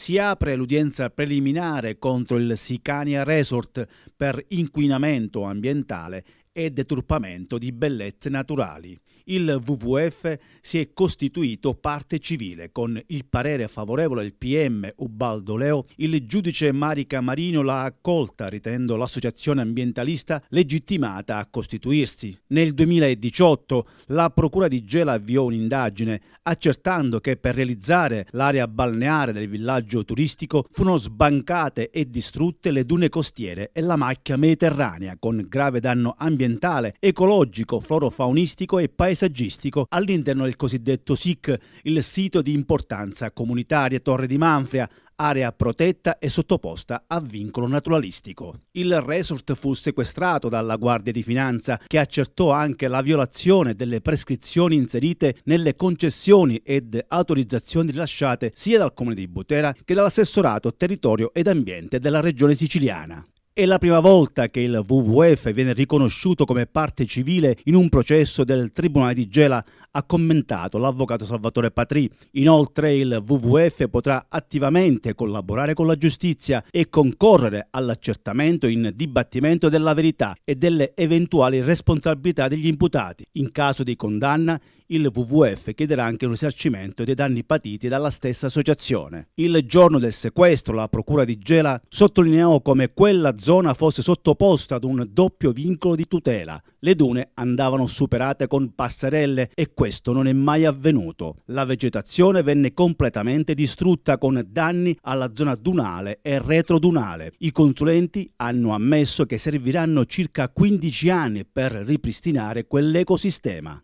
Si apre l'udienza preliminare contro il Sicania Resort per inquinamento ambientale e deturpamento di bellezze naturali il WWF si è costituito parte civile con il parere favorevole del PM Ubaldo Leo, il giudice Marica Marino l'ha accolta ritenendo l'associazione ambientalista legittimata a costituirsi. Nel 2018 la Procura di Gela avviò un'indagine accertando che per realizzare l'area balneare del villaggio turistico furono sbancate e distrutte le dune costiere e la macchia mediterranea con grave danno ambientale, ecologico, florofaunistico e paesaggistico paesaggistico all'interno del cosiddetto SIC, il sito di importanza comunitaria Torre di Manfria, area protetta e sottoposta a vincolo naturalistico. Il resort fu sequestrato dalla Guardia di Finanza che accertò anche la violazione delle prescrizioni inserite nelle concessioni ed autorizzazioni rilasciate sia dal Comune di Butera che dall'assessorato territorio ed ambiente della Regione siciliana. È la prima volta che il WWF viene riconosciuto come parte civile in un processo del Tribunale di Gela, ha commentato l'avvocato Salvatore Patrì. Inoltre il WWF potrà attivamente collaborare con la giustizia e concorrere all'accertamento in dibattimento della verità e delle eventuali responsabilità degli imputati. In caso di condanna, il WWF chiederà anche un risarcimento dei danni patiti dalla stessa associazione. Il giorno del sequestro la procura di Gela sottolineò come quella zona fosse sottoposta ad un doppio vincolo di tutela. Le dune andavano superate con passerelle e questo non è mai avvenuto. La vegetazione venne completamente distrutta con danni alla zona dunale e retrodunale. I consulenti hanno ammesso che serviranno circa 15 anni per ripristinare quell'ecosistema.